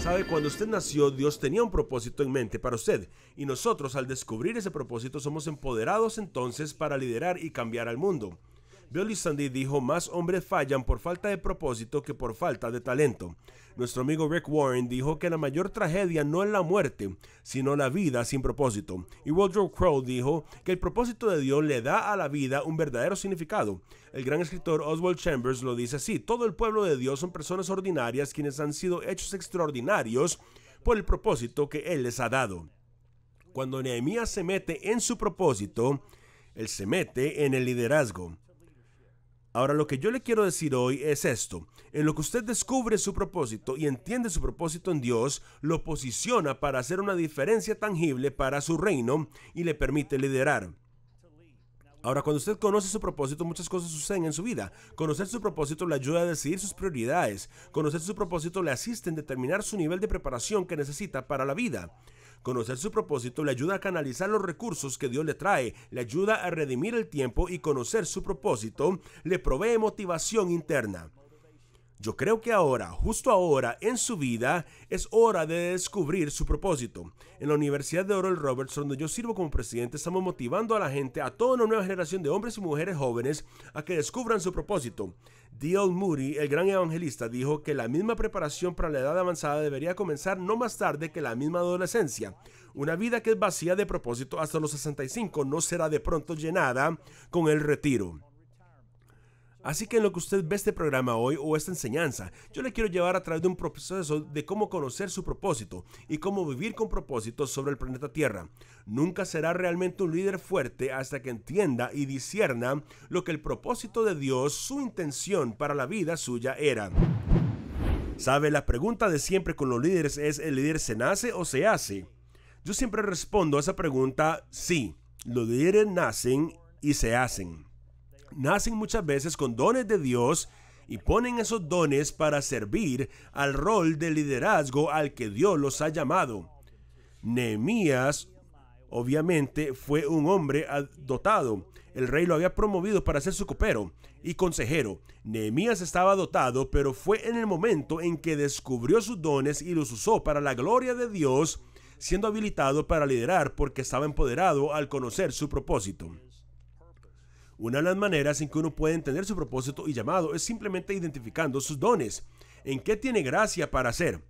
Sabe, cuando usted nació, Dios tenía un propósito en mente para usted, y nosotros al descubrir ese propósito somos empoderados entonces para liderar y cambiar al mundo. Billy Sandy dijo, más hombres fallan por falta de propósito que por falta de talento. Nuestro amigo Rick Warren dijo que la mayor tragedia no es la muerte, sino la vida sin propósito. Y Woodrow Crowe dijo que el propósito de Dios le da a la vida un verdadero significado. El gran escritor Oswald Chambers lo dice así, todo el pueblo de Dios son personas ordinarias quienes han sido hechos extraordinarios por el propósito que Él les ha dado. Cuando Nehemías se mete en su propósito, él se mete en el liderazgo. Ahora lo que yo le quiero decir hoy es esto. En lo que usted descubre su propósito y entiende su propósito en Dios, lo posiciona para hacer una diferencia tangible para su reino y le permite liderar. Ahora, cuando usted conoce su propósito, muchas cosas suceden en su vida. Conocer su propósito le ayuda a decidir sus prioridades. Conocer su propósito le asiste en determinar su nivel de preparación que necesita para la vida. Conocer su propósito le ayuda a canalizar los recursos que Dios le trae, le ayuda a redimir el tiempo y conocer su propósito le provee motivación interna. Yo creo que ahora, justo ahora, en su vida, es hora de descubrir su propósito. En la Universidad de Oral Roberts, donde yo sirvo como presidente, estamos motivando a la gente, a toda una nueva generación de hombres y mujeres jóvenes, a que descubran su propósito. D.L. Moody, el gran evangelista, dijo que la misma preparación para la edad avanzada debería comenzar no más tarde que la misma adolescencia. Una vida que es vacía de propósito hasta los 65 no será de pronto llenada con el retiro. Así que en lo que usted ve este programa hoy o esta enseñanza, yo le quiero llevar a través de un proceso de cómo conocer su propósito y cómo vivir con propósito sobre el planeta Tierra. Nunca será realmente un líder fuerte hasta que entienda y discierna lo que el propósito de Dios, su intención para la vida suya era. Sabe, la pregunta de siempre con los líderes es, ¿el líder se nace o se hace? Yo siempre respondo a esa pregunta, sí, los líderes nacen y se hacen nacen muchas veces con dones de Dios y ponen esos dones para servir al rol de liderazgo al que Dios los ha llamado. Nehemías, obviamente, fue un hombre dotado. El rey lo había promovido para ser su copero y consejero. Nehemías estaba dotado, pero fue en el momento en que descubrió sus dones y los usó para la gloria de Dios, siendo habilitado para liderar porque estaba empoderado al conocer su propósito. Una de las maneras en que uno puede entender su propósito y llamado es simplemente identificando sus dones. ¿En qué tiene gracia para hacer?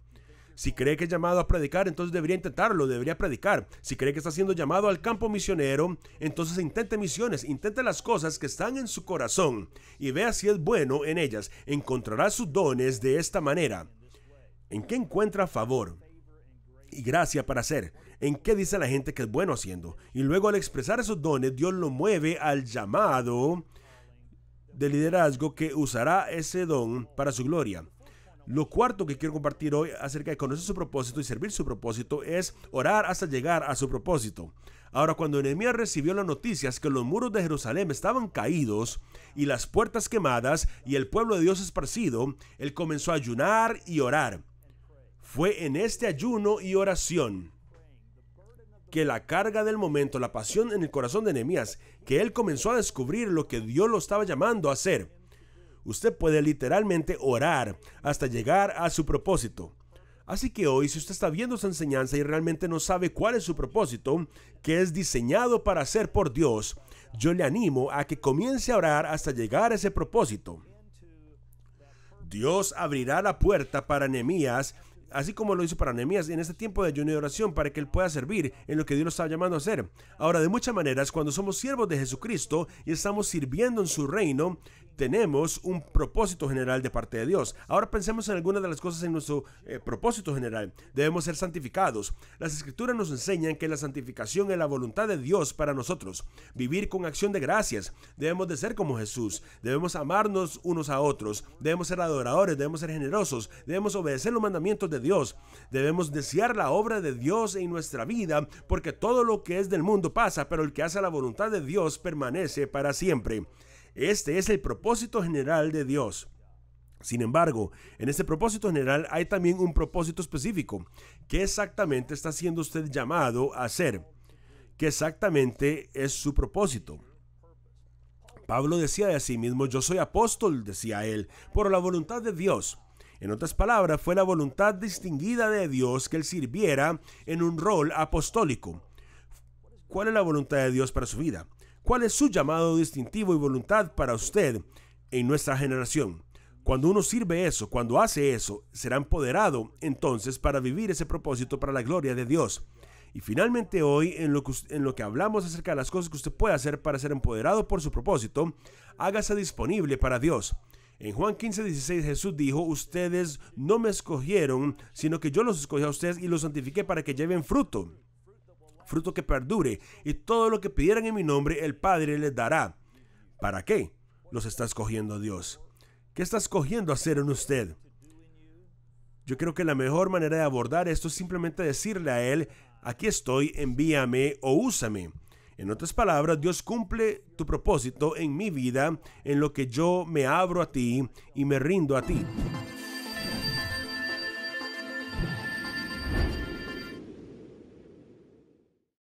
Si cree que es llamado a predicar, entonces debería intentarlo, debería predicar. Si cree que está siendo llamado al campo misionero, entonces intente misiones, intente las cosas que están en su corazón y vea si es bueno en ellas. Encontrará sus dones de esta manera. ¿En qué encuentra favor? y gracia para hacer, en qué dice la gente que es bueno haciendo. Y luego al expresar esos dones, Dios lo mueve al llamado de liderazgo que usará ese don para su gloria. Lo cuarto que quiero compartir hoy acerca de conocer su propósito y servir su propósito es orar hasta llegar a su propósito. Ahora, cuando Nehemías recibió las noticias que los muros de Jerusalén estaban caídos y las puertas quemadas y el pueblo de Dios esparcido, él comenzó a ayunar y orar. Fue en este ayuno y oración que la carga del momento, la pasión en el corazón de Nehemías, que él comenzó a descubrir lo que Dios lo estaba llamando a hacer. Usted puede literalmente orar hasta llegar a su propósito. Así que hoy, si usted está viendo esta enseñanza y realmente no sabe cuál es su propósito, que es diseñado para ser por Dios, yo le animo a que comience a orar hasta llegar a ese propósito. Dios abrirá la puerta para Nehemías así como lo hizo para Nehemías en este tiempo de ayuno y oración para que él pueda servir en lo que Dios lo estaba llamando a hacer. Ahora, de muchas maneras, cuando somos siervos de Jesucristo y estamos sirviendo en su reino, tenemos un propósito general de parte de Dios. Ahora pensemos en algunas de las cosas en nuestro eh, propósito general. Debemos ser santificados. Las escrituras nos enseñan que la santificación es la voluntad de Dios para nosotros. Vivir con acción de gracias. Debemos de ser como Jesús. Debemos amarnos unos a otros. Debemos ser adoradores. Debemos ser generosos. Debemos obedecer los mandamientos de Dios. Debemos desear la obra de Dios en nuestra vida porque todo lo que es del mundo pasa, pero el que hace la voluntad de Dios permanece para siempre. Este es el propósito general de Dios. Sin embargo, en este propósito general hay también un propósito específico. ¿Qué exactamente está siendo usted llamado a hacer? ¿Qué exactamente es su propósito? Pablo decía de sí mismo, yo soy apóstol, decía él, por la voluntad de Dios. En otras palabras, fue la voluntad distinguida de Dios que él sirviera en un rol apostólico. ¿Cuál es la voluntad de Dios para su vida? cuál es su llamado distintivo y voluntad para usted en nuestra generación. Cuando uno sirve eso, cuando hace eso, será empoderado entonces para vivir ese propósito para la gloria de Dios. Y finalmente hoy, en lo, que, en lo que hablamos acerca de las cosas que usted puede hacer para ser empoderado por su propósito, hágase disponible para Dios. En Juan 15, 16 Jesús dijo, ustedes no me escogieron, sino que yo los escogí a ustedes y los santifiqué para que lleven fruto fruto que perdure, y todo lo que pidieran en mi nombre, el Padre les dará. ¿Para qué los está escogiendo Dios? ¿Qué está escogiendo hacer en usted? Yo creo que la mejor manera de abordar esto es simplemente decirle a Él, aquí estoy, envíame o úsame. En otras palabras, Dios cumple tu propósito en mi vida, en lo que yo me abro a ti y me rindo a ti.